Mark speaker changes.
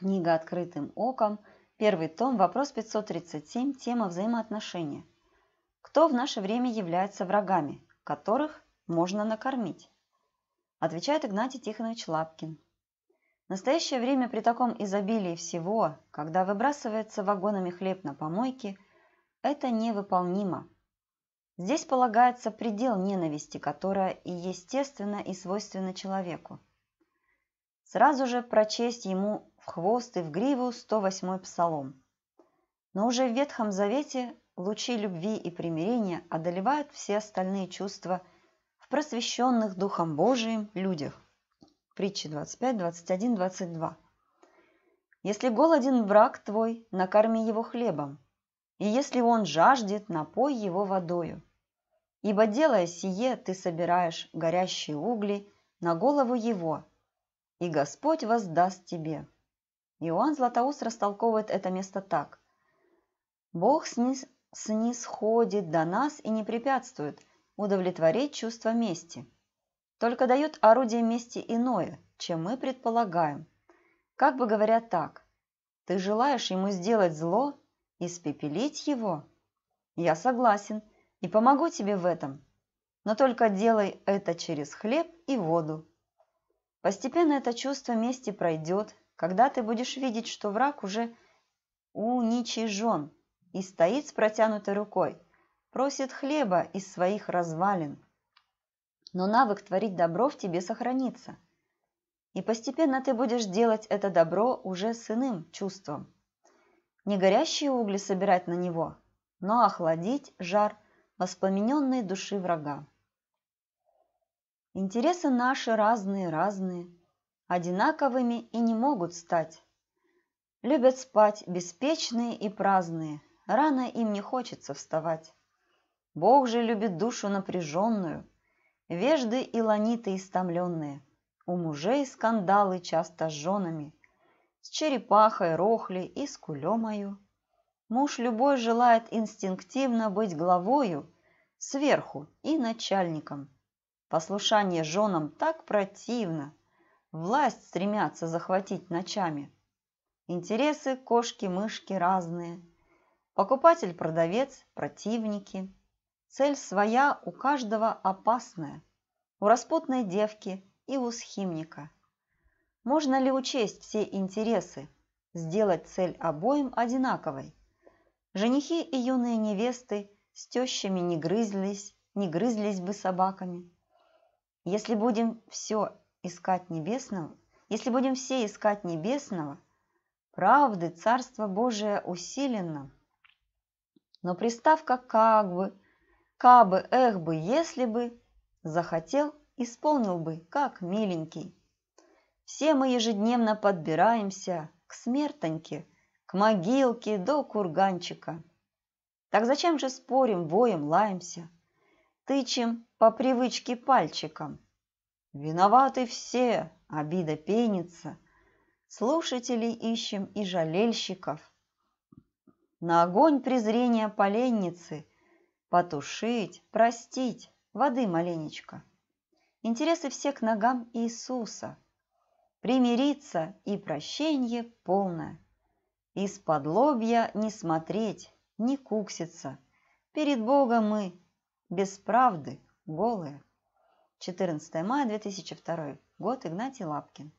Speaker 1: Книга «Открытым оком», первый том, вопрос 537, тема взаимоотношения. Кто в наше время является врагами, которых можно накормить? Отвечает Игнатий Тихонович Лапкин. В настоящее время при таком изобилии всего, когда выбрасывается вагонами хлеб на помойке, это невыполнимо. Здесь полагается предел ненависти, которая и естественно, и свойственна человеку. Сразу же прочесть ему в хвост и в гриву 108-й псалом. Но уже в Ветхом Завете лучи любви и примирения одолевают все остальные чувства в просвещенных Духом Божиим людях. Притчи 25, 21, 22. «Если голоден враг твой, накорми его хлебом, и если он жаждет, напой его водою. Ибо, делая сие, ты собираешь горящие угли на голову его, и Господь воздаст тебе». Иоанн Златоуст растолковывает это место так. «Бог сниз... снисходит до нас и не препятствует удовлетворить чувство мести, только дает орудие мести иное, чем мы предполагаем. Как бы говоря так, ты желаешь ему сделать зло, испепелить его? Я согласен и помогу тебе в этом, но только делай это через хлеб и воду». Постепенно это чувство мести пройдет, когда ты будешь видеть, что враг уже уничижен и стоит с протянутой рукой, просит хлеба из своих развалин. Но навык творить добро в тебе сохранится. И постепенно ты будешь делать это добро уже с иным чувством. Не горящие угли собирать на него, но охладить жар воспламененной души врага. Интересы наши разные-разные – одинаковыми и не могут стать. Любят спать беспечные и праздные, рано им не хочется вставать. Бог же любит душу напряженную, вежды и ланиты истомленные, у мужей скандалы часто с женами, с черепахой, рохли и с кулемою. Муж любой желает инстинктивно быть главою, сверху и начальником. Послушание женам так противно, власть стремятся захватить ночами. Интересы кошки-мышки разные. Покупатель-продавец, противники. Цель своя у каждого опасная. У распутной девки и у схимника. Можно ли учесть все интересы? Сделать цель обоим одинаковой? Женихи и юные невесты с тещами не грызлись, не грызлись бы собаками. Если будем все искать небесного, если будем все искать небесного, правды Царство Божие усиленно. Но приставка «как бы», «как бы», «эх бы», «если бы» захотел, исполнил бы, как миленький. Все мы ежедневно подбираемся к смертоньке, к могилке до курганчика. Так зачем же спорим, воем, лаемся, тычем по привычке пальчиком – Виноваты все, обида пенится. Слушателей ищем и жалельщиков. На огонь презрения поленницы потушить, простить, воды маленечко. Интересы все к ногам Иисуса. Примириться и прощение полное. Из-под лобья не смотреть, не кукситься. Перед Богом мы, без правды, голые. 14 мая 2002 год. Игнатий Лапкин.